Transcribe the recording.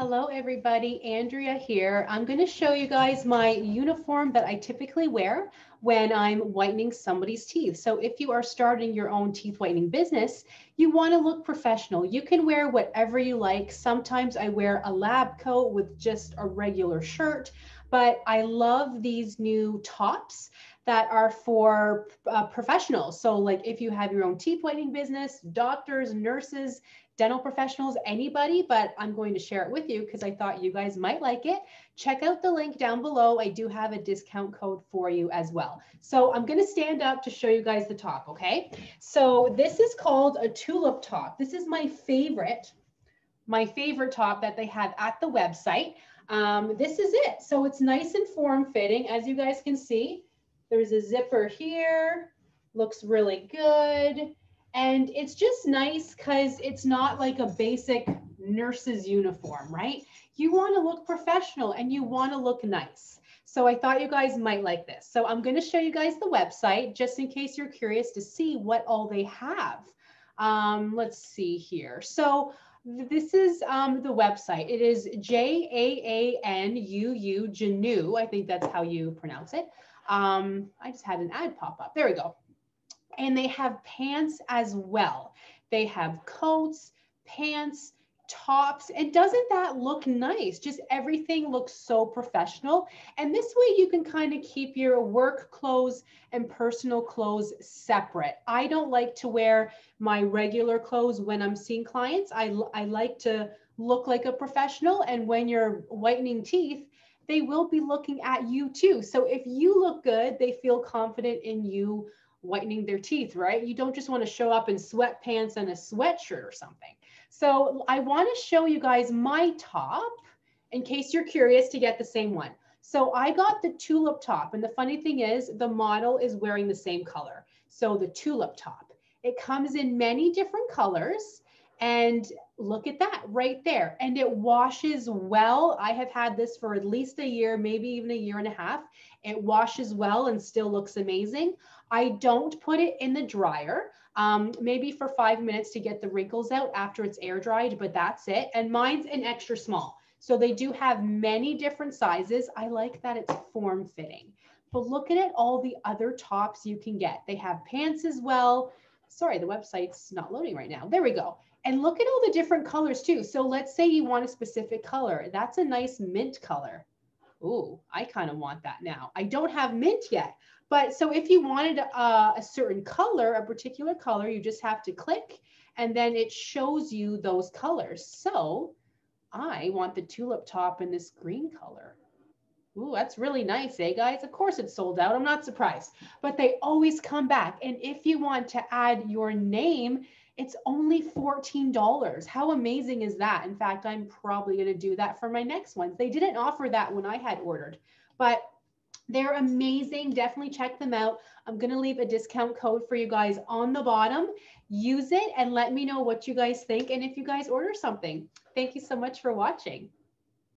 Hello everybody, Andrea here. I'm gonna show you guys my uniform that I typically wear when I'm whitening somebody's teeth. So if you are starting your own teeth whitening business, you wanna look professional. You can wear whatever you like. Sometimes I wear a lab coat with just a regular shirt but I love these new tops that are for uh, professionals. So, like if you have your own teeth whitening business, doctors, nurses, dental professionals, anybody, but I'm going to share it with you because I thought you guys might like it. Check out the link down below. I do have a discount code for you as well. So I'm going to stand up to show you guys the top, okay? So this is called a tulip top. This is my favorite my favorite top that they have at the website. Um, this is it. So it's nice and form fitting. As you guys can see, there's a zipper here, looks really good. And it's just nice because it's not like a basic nurse's uniform, right? You want to look professional and you want to look nice. So I thought you guys might like this. So I'm going to show you guys the website just in case you're curious to see what all they have. Um, let's see here. So this is um, the website. It is J A A N U U Janu. I think that's how you pronounce it. Um, I just had an ad pop up. There we go. And they have pants as well. They have coats, pants, tops. And doesn't that look nice? Just everything looks so professional. And this way you can kind of keep your work clothes and personal clothes separate. I don't like to wear my regular clothes when I'm seeing clients. I, I like to look like a professional. And when you're whitening teeth, they will be looking at you too. So if you look good, they feel confident in you whitening their teeth, right? You don't just want to show up in sweatpants and a sweatshirt or something. So I wanna show you guys my top in case you're curious to get the same one. So I got the tulip top and the funny thing is the model is wearing the same color. So the tulip top, it comes in many different colors and look at that right there. And it washes well. I have had this for at least a year, maybe even a year and a half. It washes well and still looks amazing. I don't put it in the dryer, um, maybe for five minutes to get the wrinkles out after it's air dried, but that's it. And mine's an extra small. So they do have many different sizes. I like that it's form fitting. But look at it, all the other tops you can get. They have pants as well. Sorry, the website's not loading right now. There we go. And look at all the different colors too. So let's say you want a specific color. That's a nice mint color. Ooh, I kind of want that now. I don't have mint yet. But so if you wanted a, uh, a certain color, a particular color, you just have to click and then it shows you those colors. So I want the tulip top in this green color. Ooh, that's really nice, eh, guys? Of course it's sold out. I'm not surprised. But they always come back. And if you want to add your name it's only $14. How amazing is that? In fact, I'm probably going to do that for my next ones. They didn't offer that when I had ordered, but they're amazing. Definitely check them out. I'm going to leave a discount code for you guys on the bottom. Use it and let me know what you guys think and if you guys order something. Thank you so much for watching.